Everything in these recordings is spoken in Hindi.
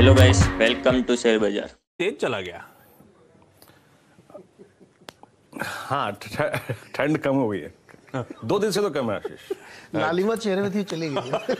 hello guys welcome to share बाजार तेज चला गया हाँ ठंड कम हो गई है दो दिन से तो कम है आशीष नालीमा चेहरे में थी तो चली गई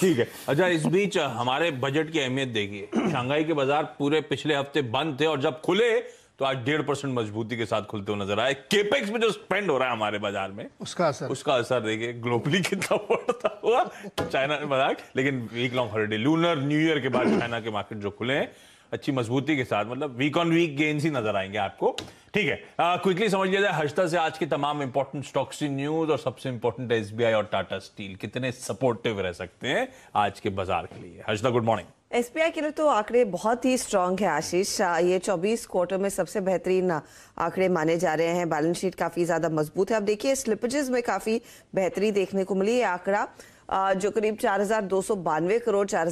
ठीक है अच्छा इस बीच हमारे बजट की अहमियत देखिए शंघाई के बाजार पूरे पिछले हफ्ते बंद थे और जब खुले तो आज डेढ़ परसेंट मजबूती के साथ खुलते हुए नजर आए केपेक्स में जो स्पेंड हो रहा है हमारे बाजार में उसका असर उसका असर देखिए ग्लोबली कितना पड़ता हुआ चाइना में मजाक लेकिन week long holiday lunar new year के बाद चाइना के मार्केट जो खुले हैं अच्छी मजबूती के साथ मतलब वीक ऑन वीक गेंस ही नजर आएंगे आपको ठीक है क्विकली समझ लिया जाए हर्षता से आज के तमाम इंपॉर्टेंट स्टॉक्स की न्यूज और सबसे इंपॉर्टेंट एसबीआई और टाटा स्टील कितने सपोर्टिव रह सकते हैं आज के बाजार के लिए हर्षता गुड मॉर्निंग एसपीआई के लिए तो आंकड़े बहुत ही स्ट्रांग है आशीष ये 24 क्वार्टर में सबसे बेहतरीन आंकड़े माने जा रहे हैं बैलेंस शीट काफी ज्यादा मजबूत है अब देखिए स्लिपेजेस में काफी बेहतरी देखने को मिली ये आंकड़ा जो करीब चार करोड़ चार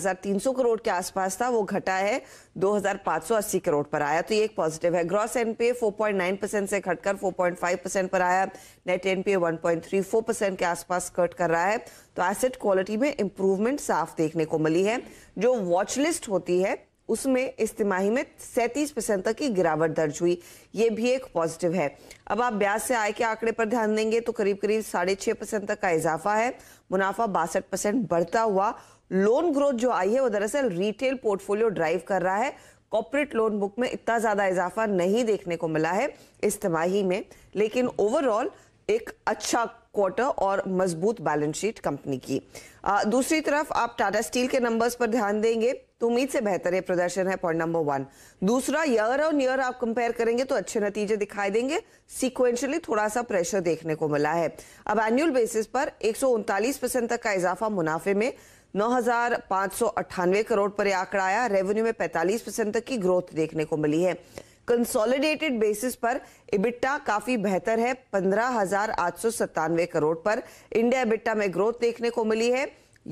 करोड़ के आसपास था वो घटा है 2580 करोड़ पर आया तो ये एक पॉजिटिव है ग्रॉस एनपीए 4.9 परसेंट से घटकर 4.5 परसेंट पर आया नेट एनपीए 1.34 परसेंट के आसपास कट कर रहा है तो एसेट क्वालिटी में इंप्रूवमेंट साफ देखने को मिली है जो वॉचलिस्ट होती है उसमें इस तिमाही में सैंतीस परसेंट तक की गिरावट दर्ज हुई ये भी एक पॉजिटिव है अब आप ब्याज से आय के आंकड़े पर ध्यान देंगे तो करीब करीब साढ़े छह परसेंट तक का इजाफा है मुनाफा बासठ परसेंट बढ़ता हुआ लोन ग्रोथ जो आई है वो दरअसल रिटेल पोर्टफोलियो ड्राइव कर रहा है कॉर्पोरेट लोन बुक में इतना ज़्यादा इजाफा नहीं देखने को मिला है इस तिमाही में लेकिन ओवरऑल एक अच्छा क्वार्टर और मजबूत बैलेंस शीट कंपनी की आ, दूसरी तरफ आप टाटा स्टील के नंबर्स पर ध्यान देंगे तो उम्मीद से बेहतर प्रदर्शन है पॉइंट नंबर वन दूसरा ईयर और ईयर आप कंपेयर करेंगे तो अच्छे नतीजे दिखाई देंगे सीक्वेंशियली थोड़ा सा प्रेशर देखने को मिला है अब एनुअल बेसिस पर एक परसेंट तक का इजाफा मुनाफे में नौ करोड़ पर आंकड़ा आया रेवेन्यू में 45 परसेंट तक की ग्रोथ देखने को मिली है कंसोलिडेटेड बेसिस पर इबिट्टा काफी बेहतर है पंद्रह करोड़ पर इंडिया इबिट्टा में ग्रोथ देखने को मिली है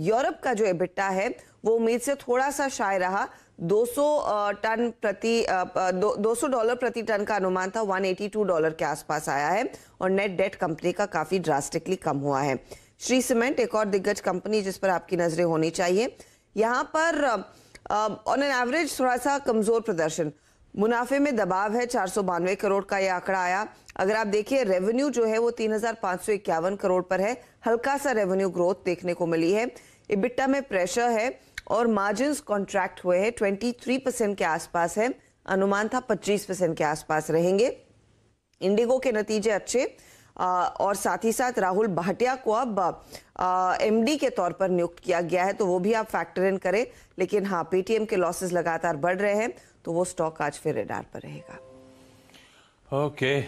यूरोप का जो इबिट्टा है वो उम्मीद से थोड़ा सा शाय रहा 200 टन प्रति दो सौ डॉलर प्रति टन का अनुमान था 182 डॉलर के आसपास आया है और नेट डेट कंपनी का काफी ड्रास्टिकली कम हुआ है श्री सीमेंट एक और दिग्गज कंपनी जिस पर आपकी नजरें होनी चाहिए यहाँ पर ऑन एन एवरेज थोड़ा सा कमजोर प्रदर्शन मुनाफे में दबाव है चार करोड़ का यह आंकड़ा आया अगर आप देखिए रेवेन्यू जो है वो तीन करोड़ पर है हल्का सा रेवेन्यू ग्रोथ देखने को मिली है इबिट्टा में प्रेशर है और मार्जिन कॉन्ट्रैक्ट हुए हैं थ्री परसेंट के आसपास है अनुमान था पच्चीस परसेंट के आसपास रहेंगे इंडिगो के नतीजे अच्छे आ, और साथ ही साथ राहुल भाटिया को अब एमडी के तौर पर नियुक्त किया गया है तो वो भी आप फैक्टर इन करें लेकिन हाँ पेटीएम के लॉसेस लगातार बढ़ रहे हैं तो वो स्टॉक आज फिर रेडार पर रहेगा ओके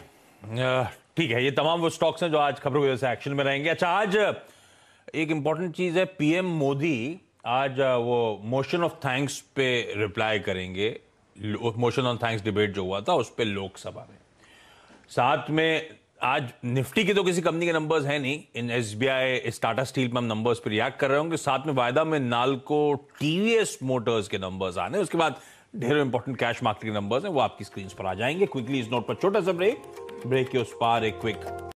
ठीक है ये तमाम वो स्टॉक्स हैं जो आज खबरों की वजह से एक्शन में रहेंगे अच्छा आज एक इंपॉर्टेंट चीज़ है पीएम मोदी आज वो मोशन ऑफ थैंक्स पे रिप्लाई करेंगे मोशन ऑन थैंक्स डिबेट जो हुआ था उस पर लोकसभा में साथ में आज निफ्टी के तो किसी कंपनी के नंबर्स हैं नहीं इन एस बी आई इस टाटा स्टील पर हम नंबर्स पर रिएक्ट कर रहे होंगे साथ में वायदा में नालको टीवीएस मोटर्स के नंबर्स आने उसके बाद ढेरों इंपॉर्टेंट कैश मार्केट के नंबर्स हैं वो आपकी स्क्रीन पर आ जाएंगे क्विकली इस नोट पर छोटा सा ब्रेक ब्रेक के उस पार एक क्विक